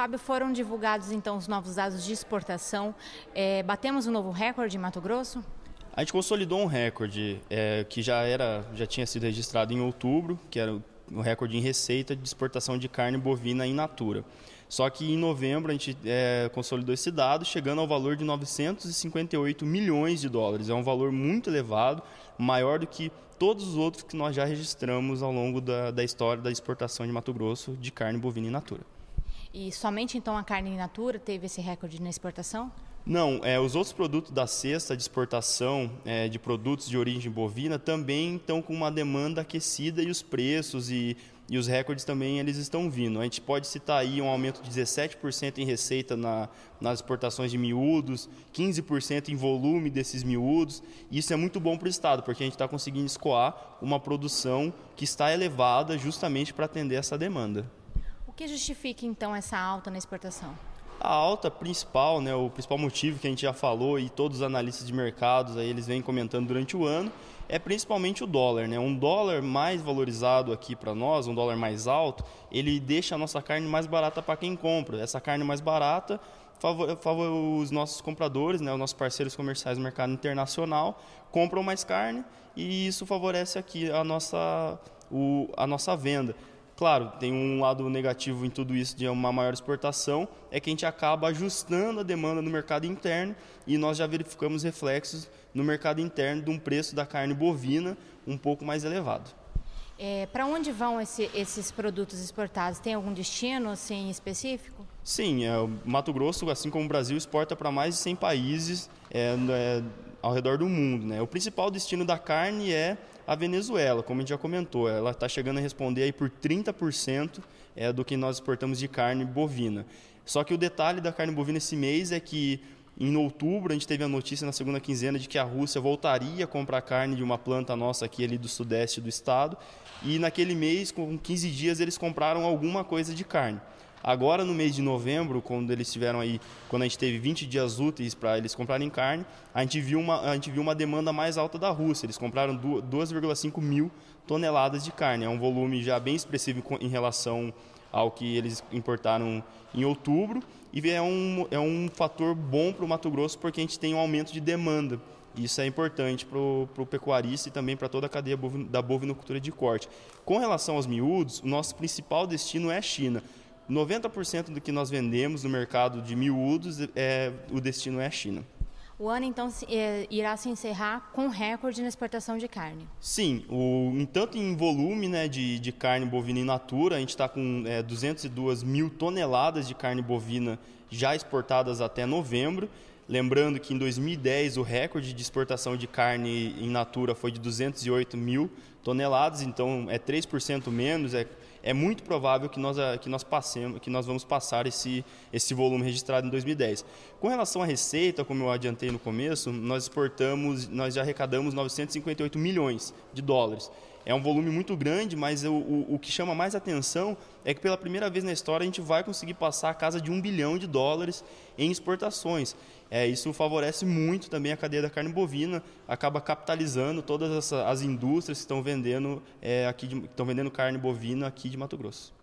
Fábio, foram divulgados então os novos dados de exportação. É, batemos um novo recorde em Mato Grosso? A gente consolidou um recorde é, que já era, já tinha sido registrado em outubro, que era um recorde em receita de exportação de carne bovina in natura. Só que em novembro a gente é, consolidou esse dado, chegando ao valor de 958 milhões de dólares. É um valor muito elevado, maior do que todos os outros que nós já registramos ao longo da, da história da exportação de Mato Grosso de carne bovina in natura. E somente então a carne in natura teve esse recorde na exportação? Não, é, os outros produtos da cesta de exportação é, de produtos de origem bovina também estão com uma demanda aquecida e os preços e, e os recordes também eles estão vindo. A gente pode citar aí um aumento de 17% em receita na, nas exportações de miúdos, 15% em volume desses miúdos. Isso é muito bom para o Estado, porque a gente está conseguindo escoar uma produção que está elevada justamente para atender essa demanda. O que justifica então essa alta na exportação? A alta principal, né, o principal motivo que a gente já falou e todos os analistas de mercados aí, eles vêm comentando durante o ano é principalmente o dólar. Né? Um dólar mais valorizado aqui para nós, um dólar mais alto, ele deixa a nossa carne mais barata para quem compra. Essa carne mais barata favor, os nossos compradores, né, os nossos parceiros comerciais no mercado internacional compram mais carne e isso favorece aqui a nossa, o, a nossa venda. Claro, tem um lado negativo em tudo isso de uma maior exportação, é que a gente acaba ajustando a demanda no mercado interno e nós já verificamos reflexos no mercado interno de um preço da carne bovina um pouco mais elevado. É, Para onde vão esse, esses produtos exportados? Tem algum destino assim, específico? Sim, é, Mato Grosso, assim como o Brasil, exporta para mais de 100 países. É, é ao redor do mundo. Né? O principal destino da carne é a Venezuela, como a gente já comentou. Ela está chegando a responder aí por 30% é, do que nós exportamos de carne bovina. Só que o detalhe da carne bovina esse mês é que em outubro a gente teve a notícia na segunda quinzena de que a Rússia voltaria a comprar carne de uma planta nossa aqui ali do sudeste do estado. E naquele mês, com 15 dias, eles compraram alguma coisa de carne. Agora no mês de novembro, quando eles tiveram aí, quando a gente teve 20 dias úteis para eles comprarem carne, a gente viu uma a gente viu uma demanda mais alta da Rússia. Eles compraram 2,5 mil toneladas de carne. É um volume já bem expressivo em relação ao que eles importaram em outubro e é um, é um fator bom para o Mato Grosso porque a gente tem um aumento de demanda. Isso é importante para o pecuarista e também para toda a cadeia da bovinocultura de corte. Com relação aos miúdos, o nosso principal destino é a China. 90% do que nós vendemos no mercado de miúdos, é, o destino é a China. O ano, então, é, irá se encerrar com recorde na exportação de carne. Sim, o, em tanto em volume né, de, de carne bovina in natura, a gente está com é, 202 mil toneladas de carne bovina já exportadas até novembro. Lembrando que em 2010 o recorde de exportação de carne em natura foi de 208 mil toneladas, então é 3% menos. É, é muito provável que nós, ah, que nós passemos, que nós vamos passar esse, esse volume registrado em 2010. Com relação à receita, como eu adiantei no começo, nós exportamos, nós já arrecadamos 958 milhões de dólares. É um volume muito grande, mas o, o, o que chama mais atenção é que pela primeira vez na história a gente vai conseguir passar a casa de um bilhão de dólares em exportações. É, isso favorece muito também a cadeia da carne bovina, acaba capitalizando todas as, as indústrias que estão vendendo é, aqui de, que estão vendendo carne bovina aqui de Mato Grosso.